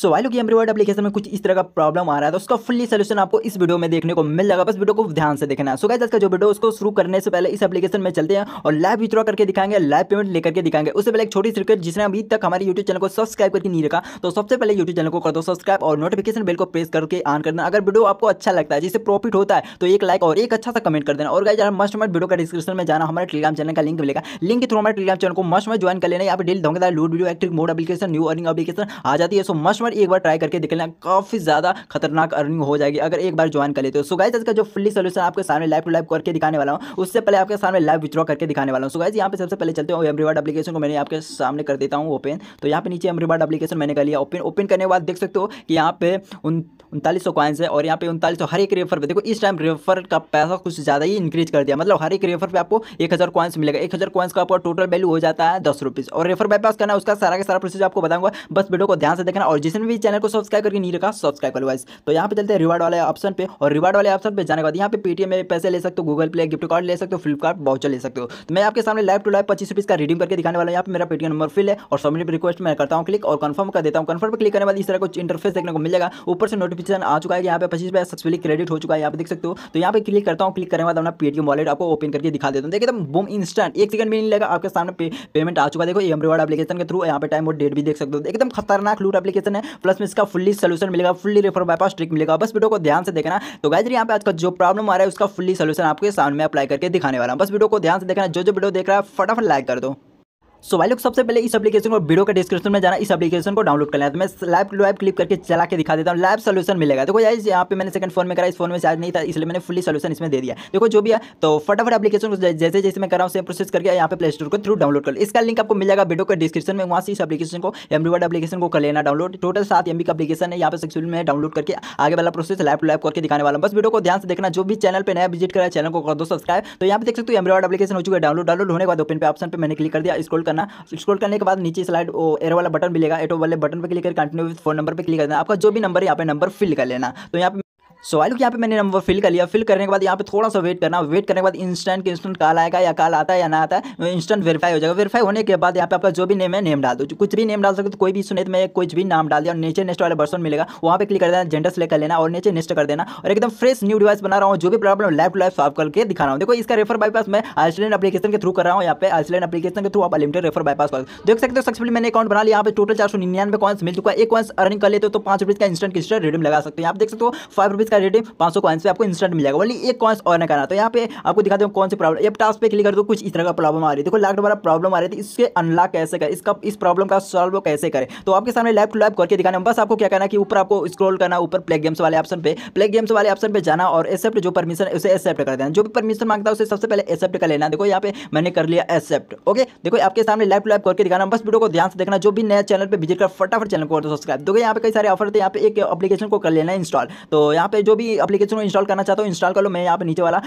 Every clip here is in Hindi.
सो वाइल की एम्ब्रॉयड एप्लीकेशन में कुछ इस तरह का प्रॉब्लम आ रहा है तो उसका फुल्ली सोल्यूशन आपको इस वीडियो में देखने को मिल जाएगा बस वीडियो को ध्यान से देखना सो गाइस का जो वीडियो उसको शुरू करने से पहले इस एप्लीकेशन में चलते हैं और लाइव विथड्रॉ करके दिखाएंगे लाइव पेमेंट लेकर के दिखाएंगे उससे पहले एक छोटी सी रिक्वेस्ट जिसने अभी तक हमारे यूट्यूब चैनल को सब्सक्राइब करके नहीं रखा तो सबसे पहले यूट्यूब चैनल को कर दो सब्सक्राइब और नोटिफिकेशन बिल को प्रेस करके ऑन कर देना अगर वीडियो आपको अच्छा लगता है जिससे प्रॉफिट होता है तो एक लाइक और एक अच्छा सा कमेंट कर देना और गाइज मस्ट मस्ट वीडियो का डिस्क्रिप्शन में जाना हमारे टेलीग्राम चैनल का लिंक मिलेगा लिंक के थ्रू हमारे टेलीग्राम चैनल को मस्ट मस्ट ज्वाइन कर लेना यहाँ पर डेली धोखेदार लूट video active mode application new earning application आ जाती है सो मस्ट कस्टमर एक बार ट्राई करके देख लेना काफ़ी ज़्यादा खतरनाक अर्निंग हो जाएगी अगर एक बार ज्वाइन कर लेते हो सो गाइज इसका जो फुल्ली सोल्यूशन आपके सामने लाइव टू लाइव करके दिखाने वाला हूँ उससे पहले आपके सामने लाइव विद्रॉ करके दिखाने वाला हूँ सो गाइज यहाँ पे सबसे पहले चलते हो एमरीवार्ड एप्लीकेशन को मैंने आपके सामने कर देता हूँ ओपन तो यहाँ पे नीचे एमरीवार्ड एप्लीकेशन मैंने कर लिया ओपन ओपन करने के बाद देख सकते हो कि यहाँ पे उन उनतालीस सौ कॉइन्स है और यहाँ पे उनतालीस सौ हर एक रेफर पे देखो इस टाइम रेफर का पैसा कुछ ज़्यादा ही इंक्रीज कर दिया मतलब हर एक रेफर पे आपको एक हज़ार कॉइन्स मिलेगा एक हज़ार कॉइन्स का आपका टोटल वैल्यू हो जाता है दस रुपीज़ और रेफर बाईपास करना उसका सारा का सारा प्रोसेस आपको बताऊंगा बस वीडियो को ध्यान से देखना और जिस जिसने भी चैनल को सब्सक्राइब करके नहीं रखा सब्सक्राइब करो वाइज तो यहाँ पे चलते हैं रिवार्ड वाले ऑप्शन पे और रिवार्ड वाले ऑप्शन पे जाने के बाद यहाँ पे पेटीएम में पैसे ले सकते हो गूगल प्ले गिफ्ट कार्ड ले सकते हो फ्लिपकार्ट बाउचर ले सकते हो तो मैं आपके सामने लाइव टू लाइव पच्चीस रुपीज़ का रिडीम करके दिखाने वाला यहाँ पे मेरा पेटीएम नंबर फिल है और सबमिट रिक्वेस्ट मैं करता हूँ क्लिक और कन्फर्म कर देता हूँ कन्फर्म पर क्लिक करने बाद इस तरह कुछ इंटरफेस देखने को मिलेगा ऊपर से नोटिफिकेशन आ चुका है यहाँ पे पच्चीस रुपया सक्सेसफुली क्रेडिट हो चुका है यहाँ पे देख सकते हो तो यहाँ पे क्लिक करता हूँ क्लिक करने के बाद अपना पेटीएम वॉलेट आपको ओपन करके दिखा देता हूँ देखिए एकदम बुम इंस्टेंट एक सेकंड भी नहीं लगा आपके सामने पेमेंट आ चुका देखो एम रिवार्ड एप्लीकेशन के थ्रू यहाँ पे टाइम और डेट भी देख सकते हो एकदम खतरनाक लूट एप्लीकेशन है प्लस में इसका फुल्ली सोल्यूशन मिलेगा फुल्ली रेफर बाईपास ट्रिक मिलेगा बस वीडियो को ध्यान से देखना तो गाइज यहाँ पे आज का जो प्रॉब्लम आ रहा है उसका फुल्ली सोल्यूशन आपके सामने में अप्लाई करके दिखाने वाला हूँ बस वीडियो को ध्यान से देखना जो जो वीडियो देख रहा है फटाफट लाइक कर दो सो भाई लोग सबसे पहले इस एप्लीकेशन को वीडियो के डिस्क्रिप्शन में जाना इस एप्लीकेशन को डाउनलोड कर लेना तो मैं लाइव लाइव क्लिक करके चला के दिखा देता हूँ लाइव सोल्यूशन मिलेगा देखो यार यहाँ पे मैंने सेकंड फोन में करा इस फोन में चार्ज नहीं था इसलिए मैंने फुली सोल्यूशन इसमें दे दिया देखो जो भी है तो फटाफट एप्लीकेशन को जैसे जैसे मैं कर रहा हूँ सेम प्रोसेस करके यहाँ पे प्ले स्टोर को थ्रू डाउनलोड कर इसका लिंक आपको मिल जाएगा वीडियो के डिस्क्रिप्शन में वहाँ से इस एप्लीकेशन को एम रिवर्ड एप्लीकेशन को कर लेना डाउनलोड टोटल सात एमबी का एप्लीकेशन है यहाँ पर सक्सेसफुल में डाउनलोड करके आगे वाला प्रोसेस लाइव लाइव करके दिखाने वाला बस वीडियो को ध्यान से देखना जो भी चैनल पर नया विजिट करा चैनल को कर दो सब्सक्राइब तो यहाँ पर देख सकते हो एम रिवर्ड एप्लीकेशन हो चुका है डाउनलोड डाउनलोड होने के बाद ओपन पे ऑप्शन पर मैंने क्लिक कर दिया स्क्रॉल करना स्क्रोल करने के बाद नीचे स्लाइड एर वाला बटन मिलेगा एटो वाले बटन पर क्लिक कर कंटिन्यू फोन नंबर पर क्लिक कर देना आपका जो भी नंबर यहाँ पर नंबर फिल कर लेना तो यहाँ पर सो आई लुक यहाँ पे मैंने नंबर फिल कर लिया फिल करने के बाद यहाँ पे थोड़ा सा वेट करना वेट करने के बाद इंस्टेंट के इंस्टेंट कॉल आएगा या कॉल आता है या ना आता है इंस्टेंट वेरीफाई हो जाएगा वेरीफाई होने के बाद यहाँ पे आपका जो भी नेम है नेम डाल दो कुछ भी नेम डाल सकते हो तो कोई भी तो में कुछ भी नाम डाल दिया और नीचे नेस्ट वाला बर्सन मिलेगा वहाँ पे क्लिक कर देना जेंडर सेलेक्ट कर लेना और नीचे नेस्ट कर देना और एकदम फ्रेश न्यू डिवाइस बना रहा हूँ जो भी problem life to life solve करके दिखा रहा हूँ देखो इसका रेफर बाईपास मैं आइसलैंड अपलीकेशन के थ्रू कर रहा हूँ यहाँ पे आइसलैंड अपलीकेशन के थ्रू आप लिमिटेड रेफर बाईपास कर देख सकते हो सक्सेसफुल मैंने अकाउंट बना लिया यहाँ पे टोटल चार सौ निन्यानवे मिल चुका है एक कॉन्स अर्निंग कर लेते हो तो पाँच रुपीज़ का इंस्टेंट किस्टर रिडीम लगा सकते हैं आप देख सकते हो फाइव रुपीज़ इसका रेट है पाँच सौ कॉइन से आपको इंस्टेंट मिल जाएगा ओनली एक कॉइन्स और नहीं करना तो यहाँ पे आपको दिखाते हैं कौन सी प्रॉब्लम अब टास्क पे क्लिक कर दो कुछ इस तरह का प्रॉब्लम आ रही है देखो लाख वाला प्रॉब्लम आ रही थी तो इसके अनलॉक कैसे करें इसका इस प्रॉब्लम का सॉल्व कैसे करें तो आपके सामने लाइव टू लाइव करके दिखाने बस आपको क्या करना कि ऊपर आपको स्क्रॉल करना ऊपर प्ले गेम्स वाले ऑप्शन पे प्ले गेम्स वाले ऑप्शन पे जाना और एक्सेप्ट जो परमिशन उसे एक्सेप्ट कर देना जो भी परमिशन मांगता है उसे सबसे पहले एक्सेप्ट कर लेना देखो यहाँ पे मैंने कर लिया एक्सेप्ट ओके देखो आपके सामने लाइव टू लाइव करके दिखाना बस वीडियो को ध्यान से देखना जो भी नया चैनल पर विजिट कर फटाफट चैनल को सब्सक्राइब तो देखो यहाँ पे कई सारे ऑफर थे यहाँ पे एक एप्लीकेशन को कर लेना इंस्टॉल तो यहाँ पे जो भी अपलीकेशन इंस्टॉल करना चाहता हूँ इंस्टॉल कर लो मैं यहाँ पर नीचे वाला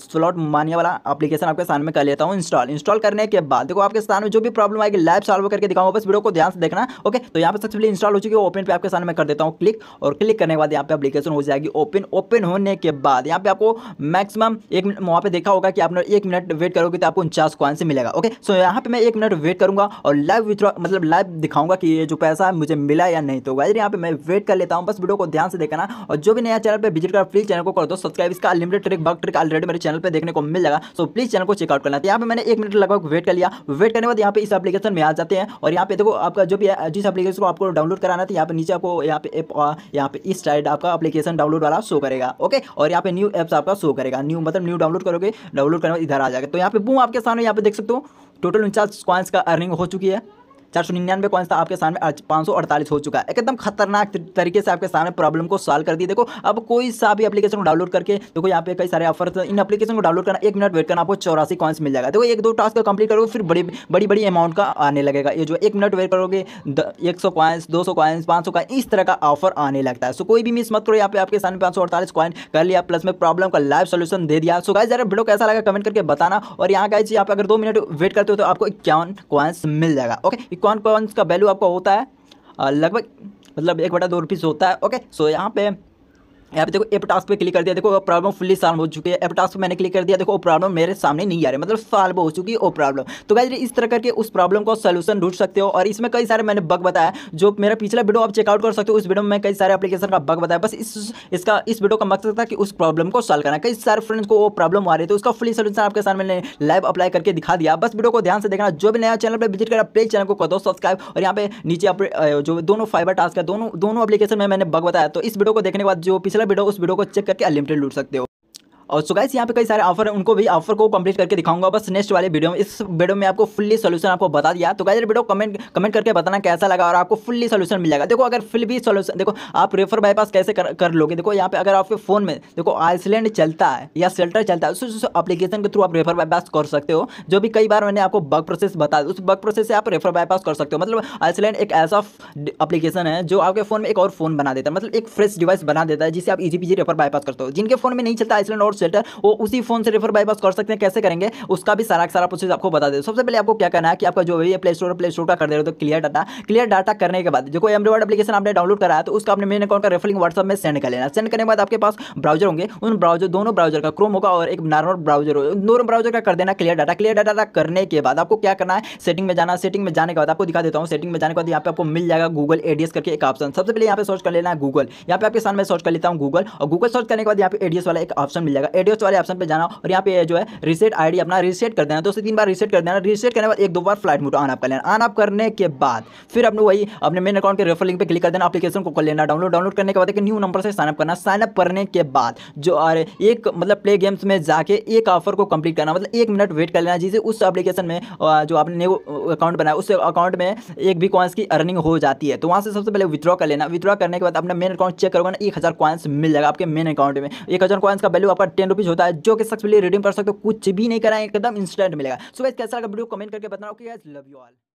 स्लॉट मानिया वाला अपलीकेशन आपके सामने कर लेता हूँ इंस्टॉल इंस्टॉल करने के बाद देखो आपके सामने जो भी प्रॉब्लम आएगी लाइव सॉल्व करके दिखाऊँ बस वीडियो को ध्यान से देखना ओके तो यहाँ पर सक्सेसफुली इंस्टॉल हो चुकी है ओपन पे आपके सामने कर देता हूँ क्लिक और क्लिक करने के बाद यहाँ पे अपलीकेशन हो जाएगी ओपन ओपन होने के बाद यहाँ पे आपको मैक्सिमम एक मिनट वहाँ पे देखा होगा कि आपने एक मिनट वेट करोगे तो आपको उनचास कॉइन से मिलेगा ओके सो यहाँ पे मैं एक मिनट वेट करूँगा और लाइव विथ्रॉ मतलब लाइव दिखाऊंगा कि ये जो पैसा मुझे मिला या नहीं तो वैसे यहाँ पे मैं वेट कर लेता हूँ बस वीडियो को ध्यान से देखना और जो भी नया चैनल चैनल पर विजिट कर प्लीज चैनल को कर दो सब्सक्राइब इसका unlimited trick bug trick already मेरे चैनल पर देखने को मिल जाएगा सो प्लीज चैनल को चेकआउट करना तो यहाँ पर मैंने एक मिनट लगभग वेट कर लिया वेट करने बाद यहाँ पर इस एप्लीकेशन में आ जाते हैं और यहाँ पे देखो आपका जो भी जिस एप्लीकेशन को आपको डाउनलोड कराना था तो यहाँ पर नीचे आपको यहाँ पे यहाँ पे इस साइड आपका एप्लीकेशन डाउनलोड वाला शो करेगा ओके और यहाँ पे न्यू एप्स आपका शो करेगा न्यू मतलब न्यू डाउनलोड करोगे डाउनलोड करने इधर आ जाएगा तो यहाँ पे बूम आपके सामने यहाँ पे देख सकते हो टोटल उनचास कॉइन्स का अर्निंग हो चुकी है चार सौ निन्यानवे कॉइन्स था आपके सामने पाँच सौ अड़तालीस हो चुका है एकदम खतरनाक तरीके से आपके सामने प्रॉब्लम को सॉल्व कर दिया देखो अब कोई सा भी एप्लीकेशन को डाउनलोड करके देखो यहाँ पे कई सारे ऑफर इन एप्लीकेशन को डाउनलोड करना एक मिनट वेट करना आपको चौरासी कॉइन्स मिल जाएगा देखो एक दो टास्क कंप्लीट करोगे फिर बड़ी बड़ी बड़ी अमाउंट का आने लगेगा ये जो एक मिनट वेट करोगे एक सौ कॉइन्स दो सौ कॉइन्स पांच सौ कॉइन इस तरह का ऑफर आने लगता है सो कोई भी मिस मत करो यहाँ पे आपके सामने पांच सौ अड़तालीस कॉइन कर लिया प्लस में प्रॉब्लम का लाइव सोल्यूशन दे दिया सो गाइज जरा वीडियो कैसा लगा कमेंट करके बताना और यहाँ का आप अगर दो मिनट वेट करते हो तो आपको इक्यावन कॉइन्स मिल जाएगा ओके कौन कौन का वैल्यू आपका होता है लगभग मतलब एक बटा दो रुपीज़ होता है ओके सो यहाँ पे यहाँ पे देखो एप टास्क पे क्लिक कर दिया देखो प्रॉब्लम फुल्ली सॉल्व हो चुकी है एप टास्क पे मैंने क्लिक कर दिया देखो वो प्रॉब्लम मेरे सामने नहीं आ रही मतलब सॉल्व हो चुकी है वो प्रॉब्लम तो भाई इस तरह करके उस प्रॉब्लम को सोल्यूशन ढूंढ सकते हो और इसमें कई सारे मैंने बग बताया जो मेरा पिछला वीडियो आप चेकआउट कर सकते हो उस वीडियो में कई सारे एप्लीकेशन का बग बताया बस इस इसका इस वीडियो का मकसद था कि उस प्रॉब्लम को सॉल्व करना कई सारे फ्रेंड्स को वो प्रॉब्लम आ रही थी उसका फुली सोल्यूशन आपके सामने मैंने लाइव अप्लाई करके दिखा दिया बस वीडियो को ध्यान से देखना जो भी नया चैनल पर विजिट करा प्लेज चैनल को कर दो सब्सक्राइब और यहाँ पे नीचे जो दोनों फाइबर टास्क है दोनों दोनों अपलीकेशन में मैंने बग बताया तो इस वीडियो को देखने के बाद जो पिछला वाला वीडियो उस वीडियो को चेक करके अनलिमिटेड लूट सकते हो और सो गाइस यहाँ पे कई सारे ऑफर है उनको भी ऑफर को कंप्लीट करके दिखाऊंगा बस नेक्स्ट वाले वीडियो में इस वीडियो में आपको फुल्ली सोल्यूशन आपको बता दिया तो गाइस वीडियो कमेंट कमेंट करके बताना कैसा लगा और आपको फुल्ली सोल्यूशन मिल जाएगा देखो अगर फुल भी सोल्यूशन देखो आप रेफर बाईपास कैसे कर, कर लोगे देखो यहाँ पे अगर आपके फ़ोन में देखो आइसलैंड चलता है या शेल्टर चलता है उस एप्लीकेशन के थ्रू आप रेफर बाईपास कर सकते हो जो भी कई बार मैंने आपको बग प्रोसेस बताया उस बग प्रोसेस से आप रेफर बाईपास कर सकते हो मतलब आइसलैंड एक ऐसा एप्लीकेशन है जो आपके फ़ोन में एक और फ़ोन बना देता है मतलब एक फ्रेश डिवाइस बना देता है जिसे आप इजी पीजी रेफर बाईपास करते हो जिनके फ़ोन में नहीं चलता आइसलैंड और सेंटर वो उसी फोन से रेफर बाई कर सकते हैं कैसे करेंगे उसका भी सारा सारा प्रोसेस आपको बता दे सबसे पहले आपको क्या करना है कि आपका जो भी प्ले स्टोर प्ले स्टोर का कर दे रहे हो तो क्लियर डाटा क्लियर डाटा करने के बाद जो कोई एमड्रॉइड अपलीकेशन आपने डाउनलोड कराया तो उसका अपने मेन अकाउंट का रेफरिंग व्हाट्सअप में सेंड कर लेना सेंड करने के बाद आपके पास ब्राउजर होंगे उन ब्राउजर दोनों ब्राउजर का क्रोम होगा और एक नॉर्मल ब्राउजर नॉर्मल ब्राउजर का कर देना क्लियर डाटा क्लियर डाटा करने के बाद आपको क्या करना है सेटिंग में जाना सेटिंग में जाने के बाद आपको दिखा देता हूँ सेटिंग में जाने के बाद यहाँ पे आपको मिल जाएगा गूगल एडीएस करके एक ऑप्शन सबसे पहले यहाँ पे सर्च कर लेना है गूगल यहाँ पे आपके सामने सर्च कर लेता हूँ गूगल और गूगल सर्च करने के बाद यहाँ पे एडीएस वाला एक ऑप्शन मिल जाएगा जाएगा एडियो वाले ऑप्शन पर जाना और यहाँ पे जो है रिसेट आई अपना रिसेट कर देना दोस्तों तीन बार रिसेट कर देना रिसेट करने बाद एक दो बार फ्लाइट मोड ऑन आप कर लेना ऑन ऑफ करने के बाद फिर अपने वही अपने मेन अकाउंट के रेफर लिंक पर क्लिक कर देना अपलीकेशन को कर लेना डाउनलोड डाउनलोड करने के बाद एक न्यू नंबर से साइनअप करना साइनअप करने के बाद जो अरे एक मतलब प्ले गेम्स में जाके एक ऑफर को कंप्लीट करना मतलब एक मिनट वेट कर लेना जिसे उस एप्लीकेशन में जो आपने न्यू अकाउंट बनाया उस अकाउंट में एक भी कॉइन्स की अर्निंग हो जाती है तो वहाँ से सबसे पहले विद्रॉ कर लेना विद्रॉ करने के बाद अपना मेन अकाउंट चेक करोगे ना एक हज़ार कॉइन्स मिल जाएगा आपके मेन अकाउंट में एक हज़ार का वैल्यू आपका टेन रुपीज़ होता है जो कि सक्सेसफुली रिडीम कर सकते हो कुछ भी नहीं कराएं एकदम इंस्टेंट मिलेगा सो वैसे कैसा लगा वीडियो कमेंट करके बताओ कि लव यू ऑल